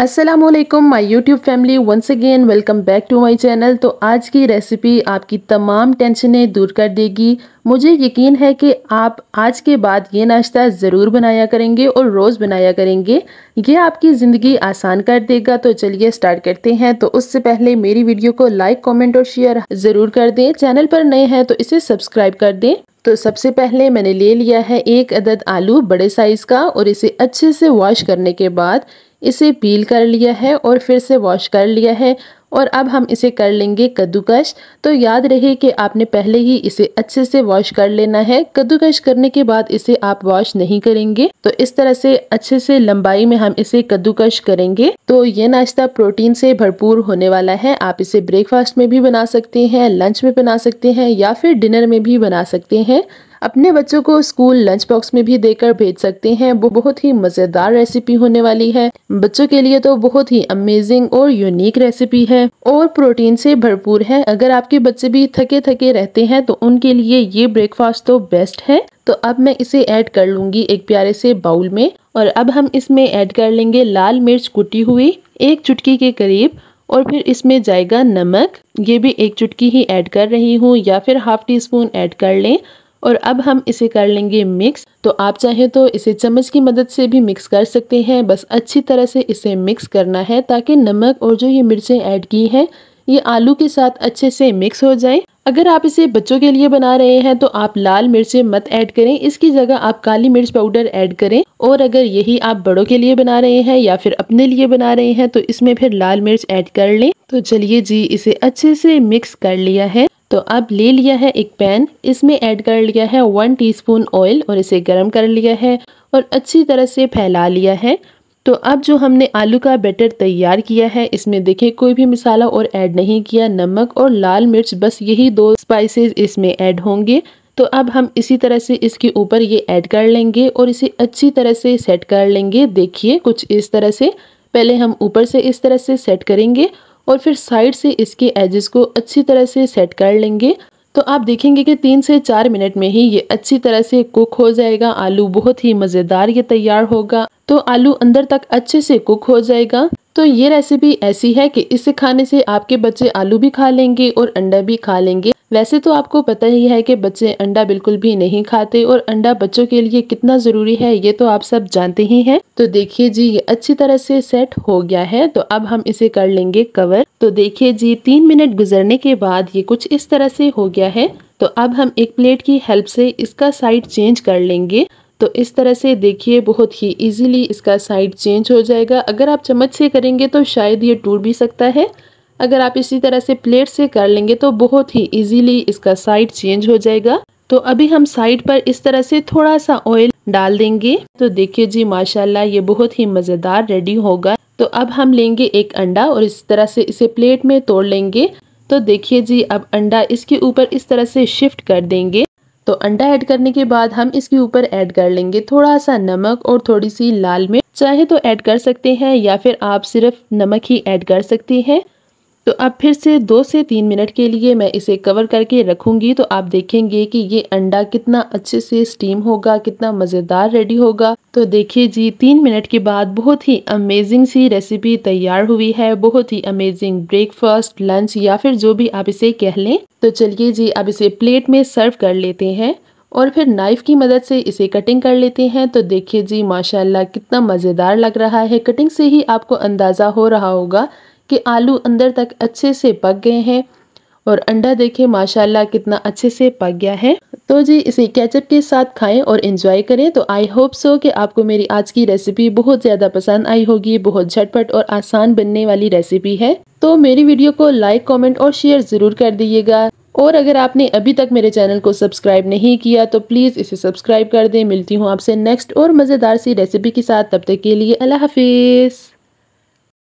Aslam my YouTube family once again welcome back to my channel तो आज की recipe आपकी तमाम टेंशनें दूर कर देगी मुझे यकीन है कि आप आज के बाद ये नाश्ता ज़रूर बनाया करेंगे और रोज़ बनाया करेंगे ये आपकी ज़िंदगी आसान कर देगा तो चलिए स्टार्ट करते हैं तो उससे पहले मेरी वीडियो को लाइक कमेंट और शेयर ज़रूर कर दें चैनल पर नए हैं तो इसे सब्सक्राइब कर दें तो सबसे पहले मैंने ले लिया है एक अदद आलू बड़े साइज़ का और इसे अच्छे से वॉश करने के बाद इसे पील कर लिया है और फिर से वॉश कर लिया है और अब हम इसे कर लेंगे कद्दूकश तो याद रहे कि आपने पहले ही इसे अच्छे से वॉश कर लेना है कद्दूकश करने के बाद इसे आप वॉश नहीं करेंगे तो इस तरह से अच्छे से लंबाई में हम इसे कद्दूकश करेंगे तो ये नाश्ता प्रोटीन से भरपूर होने वाला है आप इसे ब्रेकफास्ट में भी बना सकते हैं लंच में बना सकते हैं या फिर डिनर में भी बना सकते हैं अपने बच्चों को स्कूल लंच बॉक्स में भी देकर भेज सकते हैं वो बहुत ही मज़ेदार रेसिपी होने वाली है बच्चों के लिए तो बहुत ही अमेजिंग और यूनिक रेसिपी है और प्रोटीन से भरपूर है अगर आपके बच्चे भी थके थके रहते हैं तो उनके लिए ये ब्रेकफास्ट तो बेस्ट है तो अब मैं इसे ऐड कर लूंगी एक प्यारे से बाउल में और अब हम इसमें ऐड कर लेंगे लाल मिर्च कुटी हुई एक चुटकी के करीब और फिर इसमें जाएगा नमक ये भी एक चुटकी ही ऐड कर रही हूँ या फिर हाफ टी स्पून ऐड कर लें और अब हम इसे कर लेंगे मिक्स तो आप चाहे तो इसे चम्मच की मदद से भी मिक्स कर सकते हैं बस अच्छी तरह से इसे मिक्स करना है ताकि नमक और जो ये मिर्चें ऐड की हैं ये आलू के साथ अच्छे से मिक्स हो जाए अगर आप इसे बच्चों के लिए बना रहे हैं तो आप लाल मिर्चें मत ऐड करें इसकी जगह आप काली मिर्च पाउडर ऐड करें और अगर यही आप बड़ों के लिए बना रहे हैं या फिर अपने लिए बना रहे हैं तो इसमें फिर लाल मिर्च ऐड कर लें तो चलिए जी इसे अच्छे से मिक्स कर लिया है तो अब ले लिया है एक पैन इसमें ऐड कर लिया है वन टीस्पून ऑयल और इसे गर्म कर लिया है और अच्छी तरह से फैला लिया है तो अब जो हमने आलू का बैटर तैयार किया है इसमें देखें कोई भी मसाला और ऐड नहीं किया नमक और लाल मिर्च बस यही दो स्पाइसेस इसमें ऐड होंगे तो अब हम इसी तरह से इसके ऊपर ये ऐड कर लेंगे और इसे अच्छी तरह से सेट कर लेंगे देखिए कुछ इस तरह से पहले हम ऊपर से इस तरह से सेट करेंगे और फिर साइड से इसके एजेस को अच्छी तरह से सेट कर लेंगे तो आप देखेंगे कि तीन से चार मिनट में ही ये अच्छी तरह से कुक हो जाएगा आलू बहुत ही मज़ेदार ये तैयार होगा तो आलू अंदर तक अच्छे से कुक हो जाएगा तो ये रेसिपी ऐसी है कि इसे खाने से आपके बच्चे आलू भी खा लेंगे और अंडा भी खा लेंगे वैसे तो आपको पता ही है कि बच्चे अंडा बिल्कुल भी नहीं खाते और अंडा बच्चों के लिए कितना ज़रूरी है ये तो आप सब जानते ही हैं तो देखिए जी ये अच्छी तरह से सेट हो गया है तो अब हम इसे कर लेंगे कवर तो देखिए जी तीन मिनट गुजरने के बाद ये कुछ इस तरह से हो गया है तो अब हम एक प्लेट की हेल्प से इसका साइड चेंज कर लेंगे तो इस तरह से देखिए बहुत ही इजीली इसका साइड चेंज हो जाएगा अगर आप चम्मच से करेंगे तो शायद ये टूट भी सकता है अगर आप इसी तरह से प्लेट से कर लेंगे तो बहुत ही इजीली इसका साइड चेंज हो जाएगा तो अभी हम साइड पर इस तरह से थोड़ा सा ऑयल डाल देंगे तो देखिए जी माशाल्लाह ये बहुत ही मज़ेदार रेडी होगा तो अब हम लेंगे एक अंडा और इस तरह से इसे प्लेट में तोड़ लेंगे तो देखिए जी अब अंडा इसके ऊपर इस तरह से शिफ्ट कर देंगे तो अंडा ऐड करने के बाद हम इसके ऊपर ऐड कर लेंगे थोड़ा सा नमक और थोड़ी सी लाल मिर्च चाहे तो ऐड कर सकते हैं या फिर आप सिर्फ नमक ही ऐड कर सकते हैं तो अब फिर से दो से तीन मिनट के लिए मैं इसे कवर करके रखूंगी तो आप देखेंगे कि ये अंडा कितना अच्छे से स्टीम होगा कितना मज़ेदार रेडी होगा तो देखिए जी तीन मिनट के बाद बहुत ही अमेजिंग सी रेसिपी तैयार हुई है बहुत ही अमेजिंग ब्रेकफास्ट लंच या फिर जो भी आप इसे कह लें तो चलिए जी अब इसे प्लेट में सर्व कर लेते हैं और फिर नाइफ़ की मदद से इसे कटिंग कर लेते हैं तो देखिए जी माशाल्लाह कितना मज़ेदार लग रहा है कटिंग से ही आपको अंदाज़ा हो रहा होगा कि आलू अंदर तक अच्छे से पक गए हैं और अंडा देखें माशाल्लाह कितना अच्छे से पक गया है तो जी इसे केचप के साथ खाएं और इन्जॉय करें तो आई होप सो कि आपको मेरी आज की रेसिपी बहुत ज़्यादा पसंद आई होगी बहुत झटपट और आसान बनने वाली रेसिपी है तो मेरी वीडियो को लाइक कॉमेंट और शेयर ज़रूर कर दीजिएगा और अगर आपने अभी तक मेरे चैनल को सब्सक्राइब नहीं किया तो प्लीज़ इसे सब्सक्राइब कर दें मिलती हूँ आपसे नेक्स्ट और मज़ेदार सी रेसिपी के साथ तब तक के लिए अल्लाह हाफिज़